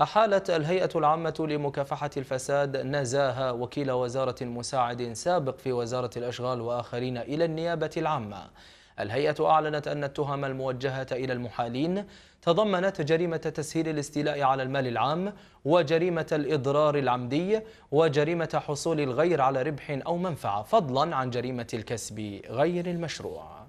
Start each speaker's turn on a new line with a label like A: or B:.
A: أحالت الهيئة العامة لمكافحة الفساد نزاهة وكيل وزارة مساعد سابق في وزارة الأشغال وآخرين إلى النيابة العامة الهيئة أعلنت أن التهم الموجهة إلى المحالين تضمنت جريمة تسهيل الاستيلاء على المال العام وجريمة الإضرار العمدي وجريمة حصول الغير على ربح أو منفعة فضلا عن جريمة الكسب غير المشروع